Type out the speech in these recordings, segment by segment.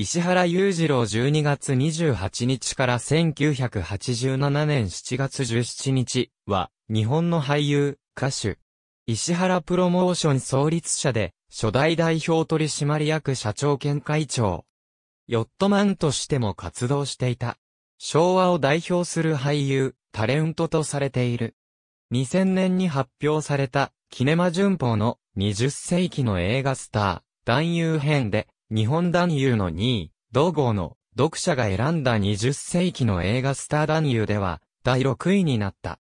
石原裕次郎12月28日から1987年7月17日は、日本の俳優、歌手。石原プロモーション創立者で、初代代表取締役社長兼会長。ヨットマンとしても活動していた。昭和を代表する俳優、タレントとされている。2000年に発表された、キネマ旬報の20世紀の映画スター、男優編で、日本男優の2位、同号の読者が選んだ20世紀の映画スター男優では、第6位になった。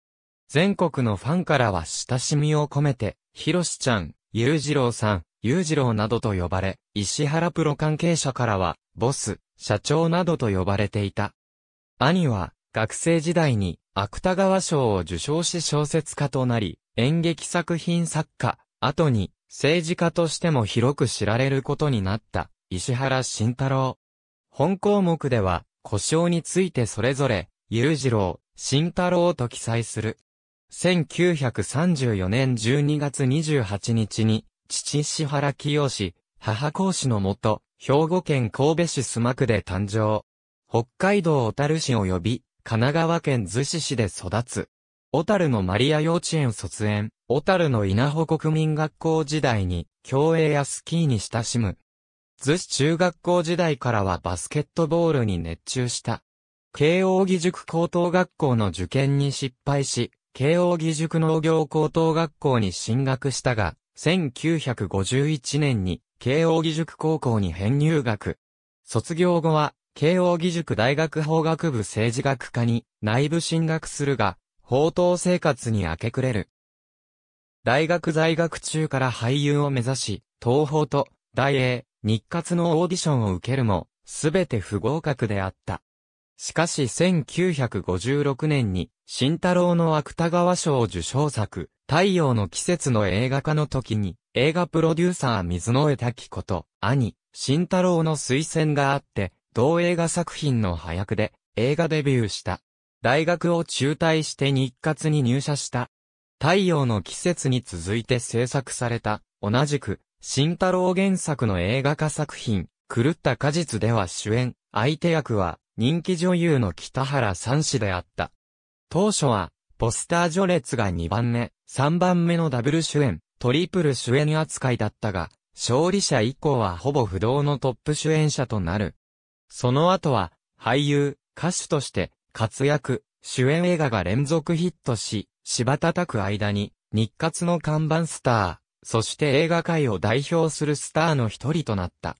全国のファンからは親しみを込めて、ひろしちゃん、ゆうじろうさん、ゆうじろうなどと呼ばれ、石原プロ関係者からは、ボス、社長などと呼ばれていた。兄は、学生時代に、芥川賞を受賞し小説家となり、演劇作品作家、後に、政治家としても広く知られることになった。石原慎太郎。本項目では、故障についてそれぞれ、ゆうじろう、慎太郎と記載する。1934年12月28日に、父石原清、母講師のもと、兵庫県神戸市須磨区で誕生。北海道小樽市及び、神奈川県逗子市で育つ。小樽のマリア幼稚園卒園、小樽の稲穂国民学校時代に、競泳やスキーに親しむ。図子中学校時代からはバスケットボールに熱中した。慶応義塾高等学校の受験に失敗し、慶応義塾農業高等学校に進学したが、1951年に慶応義塾高校に編入学。卒業後は、慶応義塾大学法学部政治学科に内部進学するが、法等生活に明け暮れる。大学在学中から俳優を目指し、東宝と大英、日活のオーディションを受けるも、すべて不合格であった。しかし1956年に、慎太郎の芥川賞受賞作、太陽の季節の映画化の時に、映画プロデューサー水野江滝子と、兄、慎太郎の推薦があって、同映画作品の早くで、映画デビューした。大学を中退して日活に入社した。太陽の季節に続いて制作された、同じく、慎太郎原作の映画化作品、狂った果実では主演、相手役は人気女優の北原三氏であった。当初は、ポスター序列が2番目、3番目のダブル主演、トリプル主演扱いだったが、勝利者以降はほぼ不動のトップ主演者となる。その後は、俳優、歌手として、活躍、主演映画が連続ヒットし、柴叩く間に、日活の看板スター、そして映画界を代表するスターの一人となった。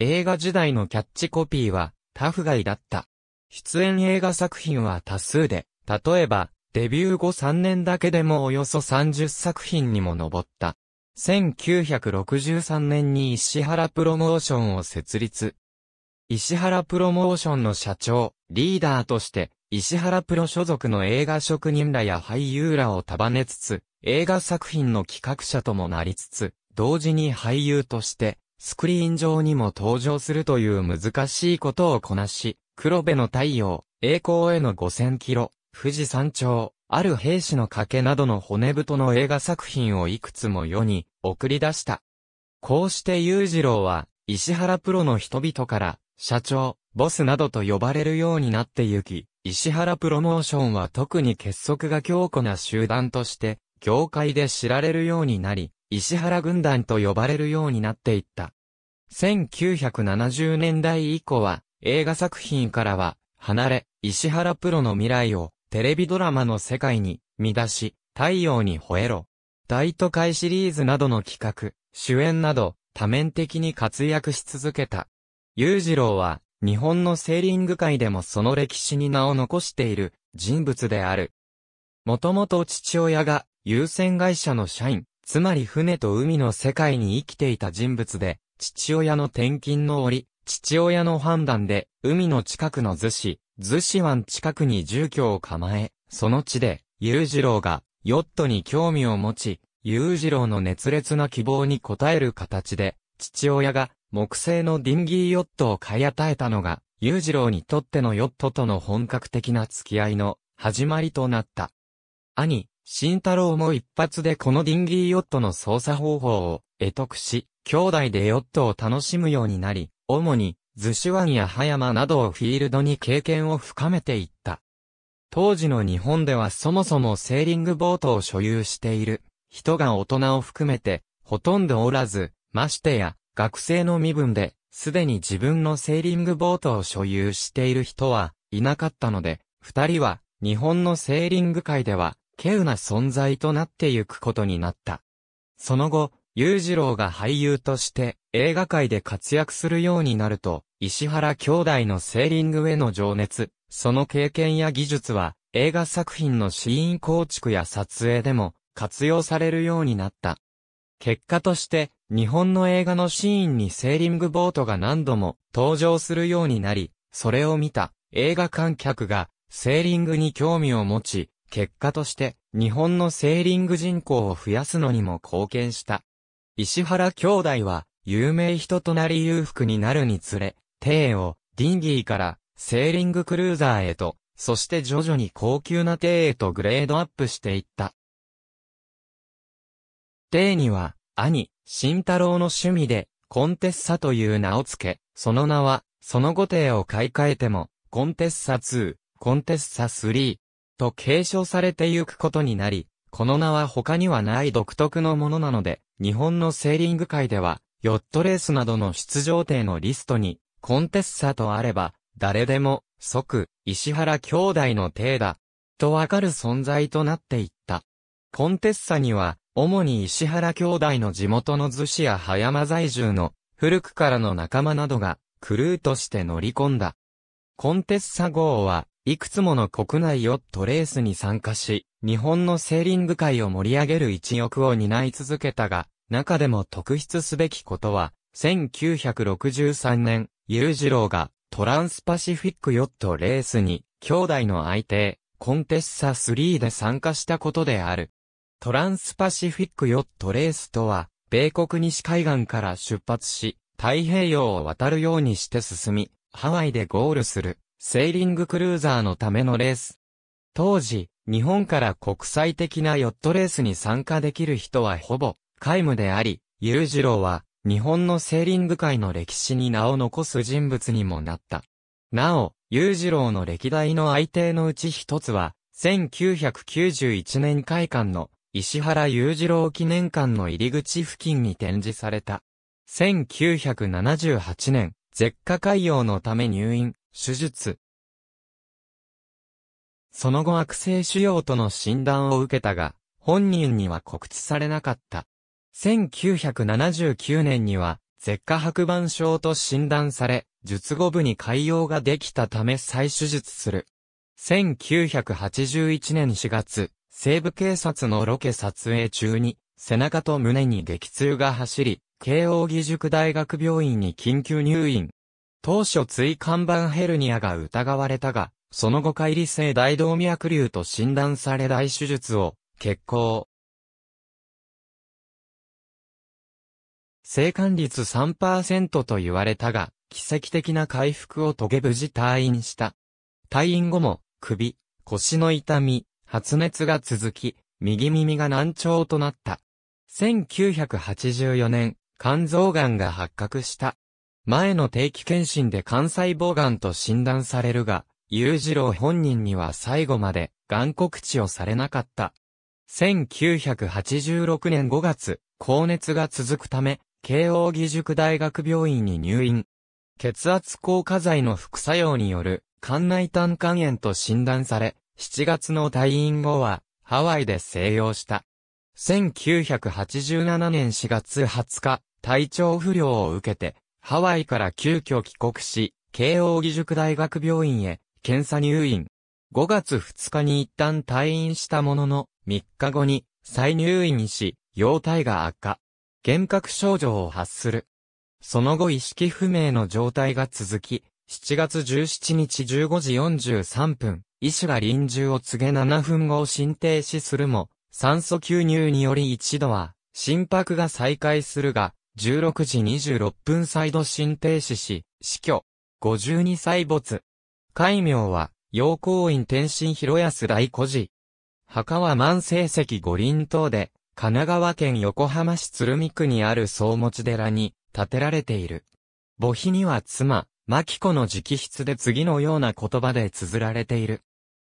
映画時代のキャッチコピーは、タフガイだった。出演映画作品は多数で、例えば、デビュー後3年だけでもおよそ30作品にも上った。1963年に石原プロモーションを設立。石原プロモーションの社長、リーダーとして、石原プロ所属の映画職人らや俳優らを束ねつつ、映画作品の企画者ともなりつつ、同時に俳優として、スクリーン上にも登場するという難しいことをこなし、黒部の太陽、栄光への5000キロ、富士山頂、ある兵士の賭けなどの骨太の映画作品をいくつも世に送り出した。こうして裕次郎は、石原プロの人々から、社長、ボスなどと呼ばれるようになってゆき、石原プロモーションは特に結束が強固な集団として、業界で知られるようになり、石原軍団と呼ばれるようになっていった。1970年代以降は、映画作品からは、離れ、石原プロの未来を、テレビドラマの世界に、見出し、太陽に吠えろ。大都会シリーズなどの企画、主演など、多面的に活躍し続けた。裕次郎は、日本のセーリング界でもその歴史に名を残している人物である。もともと父親が優先会社の社員、つまり船と海の世界に生きていた人物で、父親の転勤の折、父親の判断で、海の近くの逗子、逗子湾近くに住居を構え、その地で、裕次郎が、ヨットに興味を持ち、裕次郎の熱烈な希望に応える形で、父親が、木製のディンギーヨットを買い与えたのが、裕次郎にとってのヨットとの本格的な付き合いの始まりとなった。兄、慎太郎も一発でこのディンギーヨットの操作方法を得得し、兄弟でヨットを楽しむようになり、主に、図手湾や葉山などをフィールドに経験を深めていった。当時の日本ではそもそもセーリングボートを所有している人が大人を含めてほとんどおらず、ましてや学生の身分で、すでに自分のセーリングボートを所有している人はいなかったので、二人は日本のセーリング界では、稀有な存在となってゆくことになった。その後、裕次郎が俳優として映画界で活躍するようになると、石原兄弟のセーリングへの情熱、その経験や技術は映画作品のシーン構築や撮影でも活用されるようになった。結果として日本の映画のシーンにセーリングボートが何度も登場するようになり、それを見た映画観客がセーリングに興味を持ち、結果として日本のセーリング人口を増やすのにも貢献した。石原兄弟は有名人となり裕福になるにつれ、帝をディンギーからセーリングクルーザーへと、そして徐々に高級な帝へとグレードアップしていった。帝には兄、慎太郎の趣味で、コンテッサという名を付け、その名は、その後帝を買い替えても、コンテッサ2、コンテッサ3、と継承されてゆくことになり、この名は他にはない独特のものなので、日本のセーリング界では、ヨットレースなどの出場艇のリストに、コンテッサとあれば、誰でも、即、石原兄弟の艇だ、とわかる存在となっていった。コンテッサには、主に石原兄弟の地元の寿司や葉山在住の古くからの仲間などがクルーとして乗り込んだ。コンテッサ号はいくつもの国内ヨットレースに参加し、日本のセーリング界を盛り上げる一翼を担い続けたが、中でも特筆すべきことは、1963年、裕次郎がトランスパシフィックヨットレースに、兄弟の相手、コンテッサ3で参加したことである。トランスパシフィックヨットレースとは、米国西海岸から出発し、太平洋を渡るようにして進み、ハワイでゴールする、セーリングクルーザーのためのレース。当時、日本から国際的なヨットレースに参加できる人はほぼ、皆無であり、ジローは、日本のセーリング界の歴史に名を残す人物にもなった。なお、ジローの歴代の相手のうち一つは、1991年会館の石原裕次郎記念館の入り口付近に展示された。1978年、舌下潰瘍のため入院、手術。その後悪性腫瘍との診断を受けたが、本人には告知されなかった。1979年には、舌下白板症と診断され、術後部に潰瘍ができたため再手術する。1981年4月、西部警察のロケ撮影中に、背中と胸に激痛が走り、慶応義塾大学病院に緊急入院。当初椎間板ヘルニアが疑われたが、その後乖離性大動脈瘤と診断され大手術を、結行。生還率3%と言われたが、奇跡的な回復を遂げ無事退院した。退院後も、首、腰の痛み、発熱が続き、右耳が難聴となった。1984年、肝臓癌が発覚した。前の定期検診で肝細胞癌と診断されるが、裕次郎本人には最後まで、癌告知をされなかった。1986年5月、高熱が続くため、慶応義塾大学病院に入院。血圧効果剤の副作用による、肝内胆管炎と診断され、7月の退院後は、ハワイで静養した。1987年4月20日、体調不良を受けて、ハワイから急遽帰国し、慶応義塾大学病院へ、検査入院。5月2日に一旦退院したものの、3日後に、再入院し、容体が悪化。幻覚症状を発する。その後意識不明の状態が続き、7月17日15時43分、医師が臨終を告げ7分後を心停止するも、酸素吸入により一度は、心拍が再開するが、16時26分再度心停止し、死去。52歳没。戒名は、陽光院天心広安大古寺。墓は万世石五輪島で、神奈川県横浜市鶴見区にある総持寺に建てられている。墓碑には妻、牧子の直筆で次のような言葉で綴られている。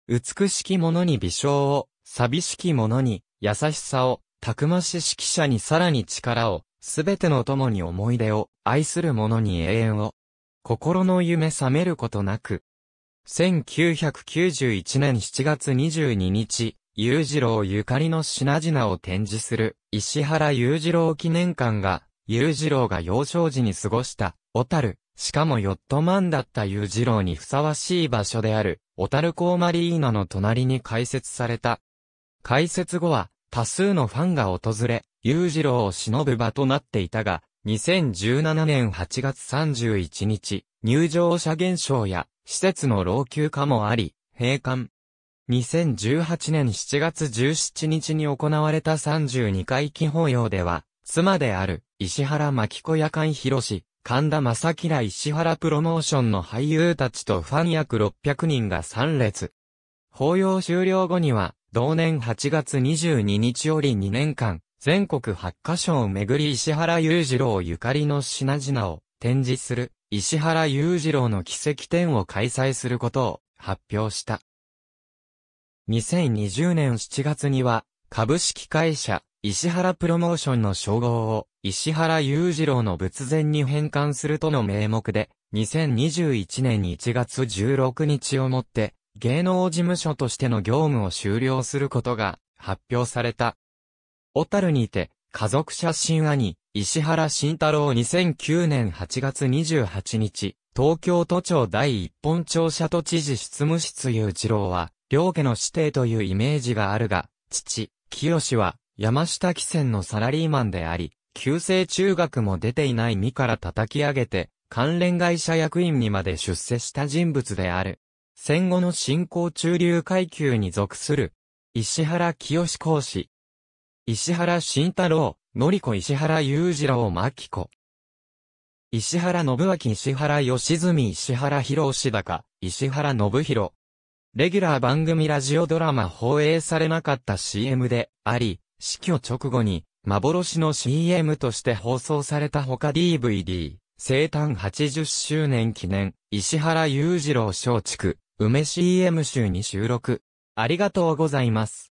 美しき者に微笑を、寂しき者に、優しさを、たくまし指揮者にさらに力を、すべての友に思い出を、愛する者に永遠を。心の夢覚めることなく。1991年7月22日、裕次郎ゆかりの品々を展示する、石原裕次郎記念館が、裕次郎が幼少時に過ごした、小樽、しかもヨットマンだった裕次郎にふさわしい場所である、小樽港マリーナの隣に開設された。開設後は、多数のファンが訪れ、裕次郎を忍ぶ場となっていたが、2017年8月31日、入場者減少や、施設の老朽化もあり、閉館。2018年7月17日に行われた32回忌法要では、妻である、石原牧子夜間広し、神田正輝ら石原プロモーションの俳優たちとファン約600人が参列。法要終了後には、同年8月22日より2年間、全国8カ所を巡り石原裕次郎ゆかりの品々を展示する、石原裕次郎の奇跡展を開催することを発表した。2020年7月には、株式会社、石原プロモーションの称号を石原裕次郎の仏前に返還するとの名目で、2021年1月16日をもって、芸能事務所としての業務を終了することが発表された。小樽にて、家族写真兄、石原慎太郎2009年8月28日、東京都庁第一本庁舎都知事執務室裕次郎は、両家の師弟というイメージがあるが、父、清は、山下汽船のサラリーマンであり、旧制中学も出ていない身から叩き上げて、関連会社役員にまで出世した人物である。戦後の新興中流階級に属する、石原清志講師。石原慎太郎、り子石原裕次郎牧子。石原信明石原良純石原博士高、石原信弘。レギュラー番組ラジオドラマ放映されなかった CM であり、死去直後に、幻の CM として放送されたほか DVD、生誕80周年記念、石原裕次郎松竹、梅 CM 集に収録。ありがとうございます。